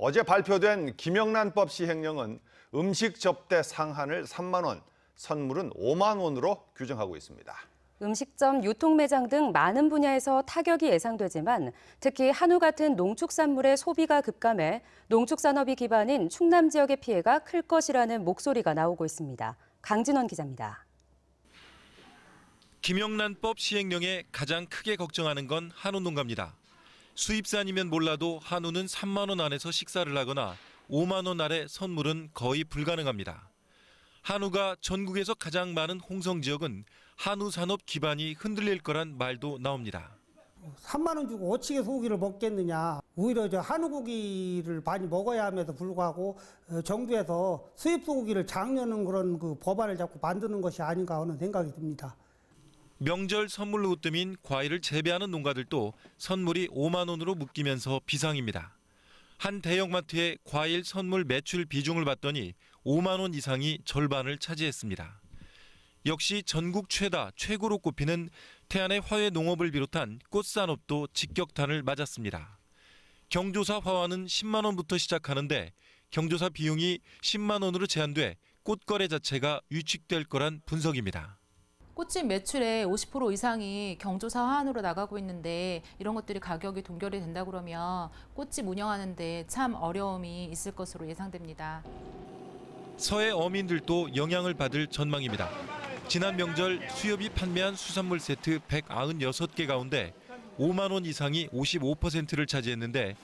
어제 발표된 김영란법 시행령은 음식 접대 상한을 3만 원, 선물은 5만 원으로 규정하고 있습니다. 음식점, 유통매장 등 많은 분야에서 타격이 예상되지만 특히 한우 같은 농축산물의 소비가 급감해 농축산업이 기반인 충남 지역의 피해가 클 것이라는 목소리가 나오고 있습니다. 강진원 기자입니다. 김영란법 시행령에 가장 크게 걱정하는 건 한우 농가입니다. 수입산이면 몰라도 한우는 3만 원 안에서 식사를 하거나 5만 원 아래 선물은 거의 불가능합니다. 한우가 전국에서 가장 많은 홍성 지역은 한우 산업 기반이 흔들릴 거란 말도 나옵니다. 3만 원 주고 어찌게 소고기를 먹겠느냐. 오히려 저 한우 고기를 많이 먹어야 함에도 불구하고 어, 정부에서 수입 소고기를 장려는 그런 그 법안을 자꾸 만드는 것이 아닌가 하는 생각이 듭니다. 명절 선물로 으뜸인 과일을 재배하는 농가들도 선물이 5만 원으로 묶이면서 비상입니다. 한 대형마트의 과일 선물 매출 비중을 봤더니 5만 원 이상이 절반을 차지했습니다. 역시 전국 최다 최고로 꼽히는 태안의 화훼 농업을 비롯한 꽃산업도 직격탄을 맞았습니다. 경조사 화환은 10만 원부터 시작하는데 경조사 비용이 10만 원으로 제한돼 꽃거래 자체가 위축될 거란 분석입니다. 꽃집 매출의 50% 이상이 경조 사환으로 나가고 있는데 이런 것들이 가격이 동결이 된다 그러면 꽃집 운영하는데 참 어려움이 있을 것으로 예상됩니다. 서해 어민들도 영향을 받을 전망입니다. 지난 명절 수협이 판매한 수산물 세트 196개 가운데 5만 원 이상이 55%를 차지했는데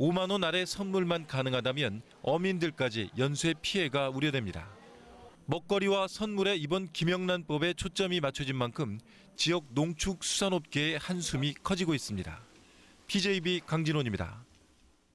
5만 원 아래 선물만 가능하다면 어민들까지 연쇄 피해가 우려됩니다. 먹거리와 선물에 이번 김영란법에 초점이 맞춰진 만큼 지역 농축수산업계의 한숨이 커지고 있습니다. PJB 강진원입니다.